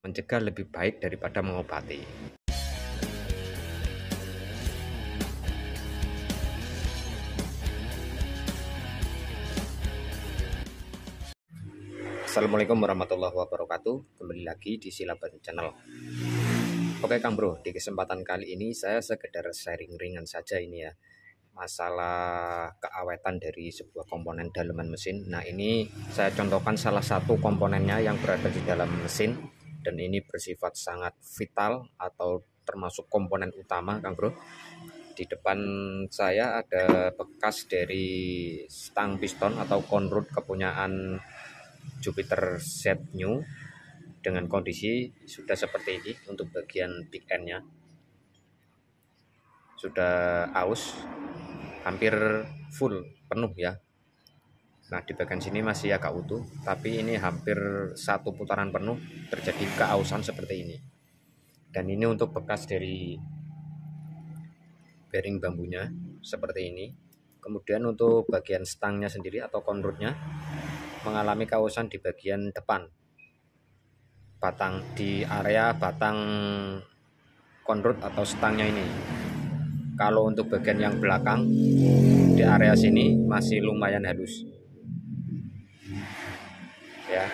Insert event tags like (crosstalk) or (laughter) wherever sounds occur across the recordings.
Mencegah lebih baik daripada mengobati. Assalamualaikum warahmatullahi wabarakatuh. Kembali lagi di Silaban Channel. Oke Kang Bro, di kesempatan kali ini saya sekedar sharing ringan saja ini ya masalah keawetan dari sebuah komponen dalaman mesin. Nah ini saya contohkan salah satu komponennya yang berada di dalam mesin dan ini bersifat sangat vital atau termasuk komponen utama Kang Bro. Di depan saya ada bekas dari stang piston atau konrut kepunyaan Jupiter Z New dengan kondisi sudah seperti ini untuk bagian big end-nya. Sudah aus hampir full penuh ya Nah di bagian sini masih agak utuh, tapi ini hampir satu putaran penuh terjadi keausan seperti ini. Dan ini untuk bekas dari bearing bambunya seperti ini. Kemudian untuk bagian stangnya sendiri atau konrutnya mengalami keausan di bagian depan. Batang di area batang konrut atau stangnya ini. Kalau untuk bagian yang belakang di area sini masih lumayan halus ya.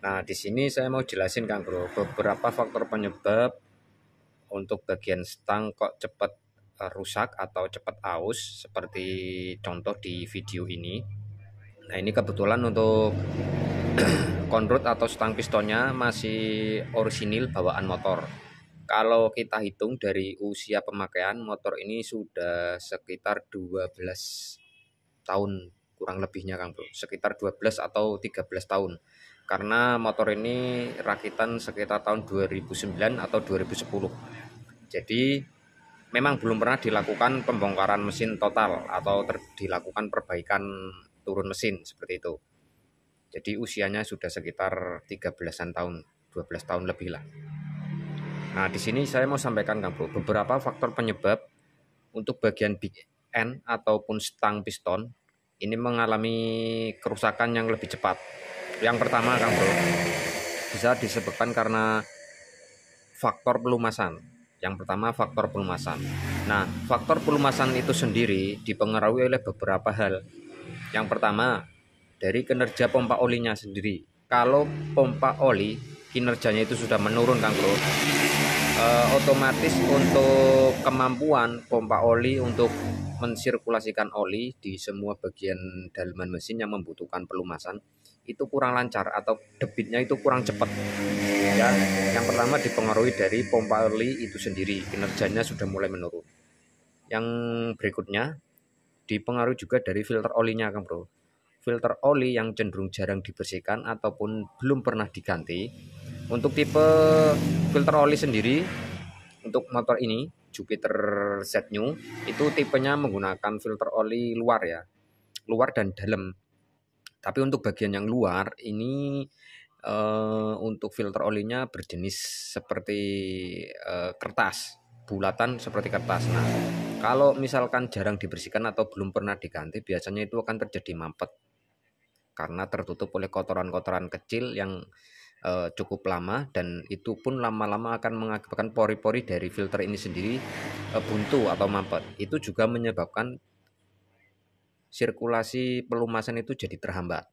Nah, di sini saya mau jelasin Kang Bro, beberapa faktor penyebab untuk bagian stang kok cepat eh, rusak atau cepat aus seperti contoh di video ini. Nah, ini kebetulan untuk konrut (clears throat) atau stang pistonnya masih orisinil bawaan motor. Kalau kita hitung dari usia pemakaian motor ini sudah sekitar 12 tahun kurang lebihnya Kang Bro, sekitar 12 atau 13 tahun. Karena motor ini rakitan sekitar tahun 2009 atau 2010. Jadi memang belum pernah dilakukan pembongkaran mesin total atau dilakukan perbaikan turun mesin seperti itu. Jadi usianya sudah sekitar 13-an tahun, 12 tahun lebih lah. Nah, di sini saya mau sampaikan Kang Bro, beberapa faktor penyebab untuk bagian big end ataupun stang piston ini mengalami kerusakan yang lebih cepat. Yang pertama, Kang Bro, bisa disebabkan karena faktor pelumasan. Yang pertama, faktor pelumasan. Nah, faktor pelumasan itu sendiri dipengaruhi oleh beberapa hal. Yang pertama, dari kinerja pompa olinya sendiri. Kalau pompa oli kinerjanya itu sudah menurun, Kang Bro, eh, otomatis untuk kemampuan pompa oli untuk mensirkulasikan oli di semua bagian dalaman mesin yang membutuhkan pelumasan itu kurang lancar atau debitnya itu kurang cepat. Ya, yang pertama dipengaruhi dari pompa oli itu sendiri, kinerjanya sudah mulai menurun. Yang berikutnya dipengaruhi juga dari filter olinya, Kang Bro. Filter oli yang cenderung jarang dibersihkan ataupun belum pernah diganti. Untuk tipe filter oli sendiri untuk motor ini Jupiter Z New itu tipenya menggunakan filter oli luar ya luar dan dalam tapi untuk bagian yang luar ini uh, untuk filter olinya berjenis seperti uh, kertas bulatan seperti kertas nah kalau misalkan jarang dibersihkan atau belum pernah diganti biasanya itu akan terjadi mampet karena tertutup oleh kotoran-kotoran kecil yang uh, cukup lama dan itu pun lama-lama akan mengakibatkan pori-pori dari filter ini sendiri uh, buntu atau mampet. Itu juga menyebabkan sirkulasi pelumasan itu jadi terhambat.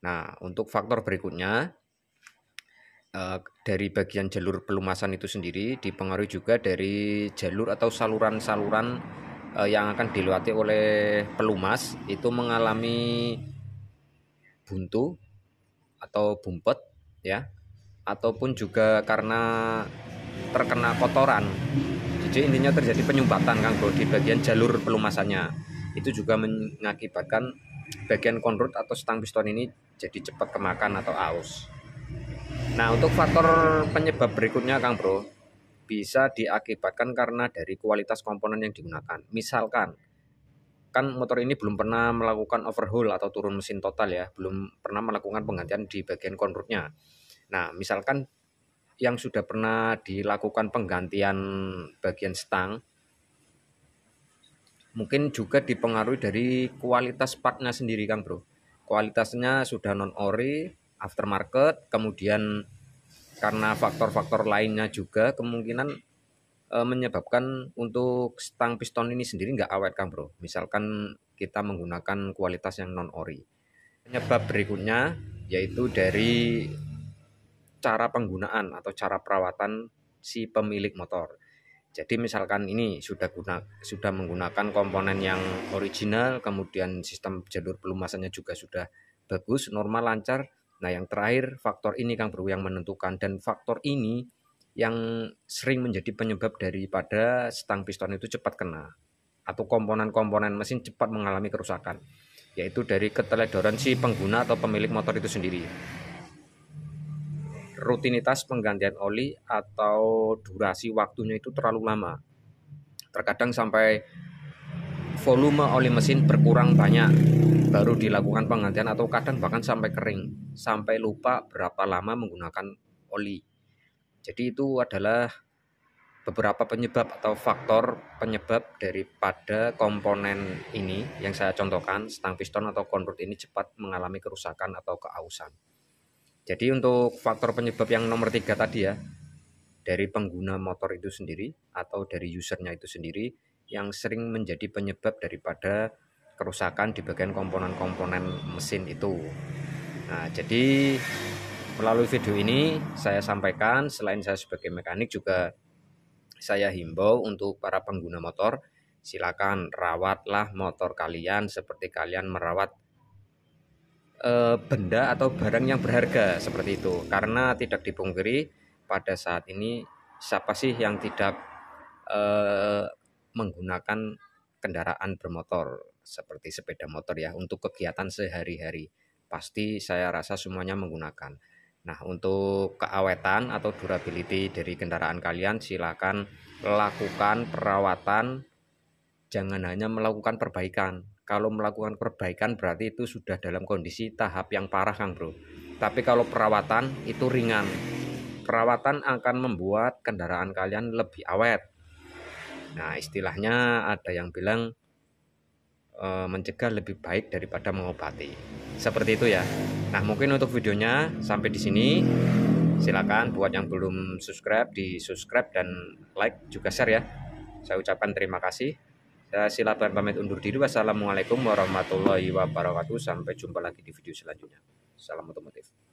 Nah, untuk faktor berikutnya eh, dari bagian jalur pelumasan itu sendiri dipengaruhi juga dari jalur atau saluran-saluran yang akan dilewati oleh pelumas itu mengalami buntu atau bumpet ya ataupun juga karena terkena kotoran. Jadi intinya terjadi penyumbatan Kang Bro di bagian jalur pelumasannya. Itu juga mengakibatkan bagian konrut atau stang piston ini jadi cepat kemakan atau aus. Nah, untuk faktor penyebab berikutnya Kang Bro bisa diakibatkan karena dari kualitas komponen yang digunakan. Misalkan kan motor ini belum pernah melakukan overhaul atau turun mesin total ya, belum pernah melakukan penggantian di bagian konrutnya. Nah, misalkan yang sudah pernah dilakukan penggantian bagian stang mungkin juga dipengaruhi dari kualitas partnya sendiri Kang Bro. Kualitasnya sudah non ori, aftermarket, kemudian karena faktor-faktor lainnya juga kemungkinan Eh, menyebabkan untuk stang piston ini sendiri nggak awet Kang Bro. Misalkan kita menggunakan kualitas yang non ori. Penyebab berikutnya yaitu dari cara penggunaan atau cara perawatan si pemilik motor. Jadi misalkan ini sudah guna sudah menggunakan komponen yang original, kemudian sistem jalur pelumasannya juga sudah bagus, normal lancar. Nah, yang terakhir faktor ini Kang Bro yang menentukan dan faktor ini yang sering menjadi penyebab daripada stang piston itu cepat kena atau komponen-komponen mesin cepat mengalami kerusakan yaitu dari keteledoran si pengguna atau pemilik motor itu sendiri rutinitas penggantian oli atau durasi waktunya itu terlalu lama terkadang sampai volume oli mesin berkurang banyak baru dilakukan penggantian atau kadang bahkan sampai kering sampai lupa berapa lama menggunakan oli jadi itu adalah beberapa penyebab atau faktor penyebab daripada komponen ini yang saya contohkan stang piston atau konrut ini cepat mengalami kerusakan atau keausan. Jadi untuk faktor penyebab yang nomor tiga tadi ya dari pengguna motor itu sendiri atau dari usernya itu sendiri yang sering menjadi penyebab daripada kerusakan di bagian komponen-komponen mesin itu. Nah, jadi Melalui video ini saya sampaikan selain saya sebagai mekanik juga saya himbau untuk para pengguna motor silakan rawatlah motor kalian seperti kalian merawat e, benda atau barang yang berharga seperti itu karena tidak dipungkiri pada saat ini siapa sih yang tidak e, menggunakan kendaraan bermotor seperti sepeda motor ya untuk kegiatan sehari-hari pasti saya rasa semuanya menggunakan Nah, untuk keawetan atau durability dari kendaraan kalian, silakan lakukan perawatan. Jangan hanya melakukan perbaikan. Kalau melakukan perbaikan berarti itu sudah dalam kondisi tahap yang parah, Kang Bro. Tapi kalau perawatan itu ringan. Perawatan akan membuat kendaraan kalian lebih awet. Nah, istilahnya ada yang bilang e, mencegah lebih baik daripada mengobati seperti itu ya nah mungkin untuk videonya sampai di sini silakan buat yang belum subscribe di subscribe dan like juga share ya saya ucapkan terima kasih saya silakan pamit undur diri wassalamualaikum warahmatullahi wabarakatuh sampai jumpa lagi di video selanjutnya salam otomotif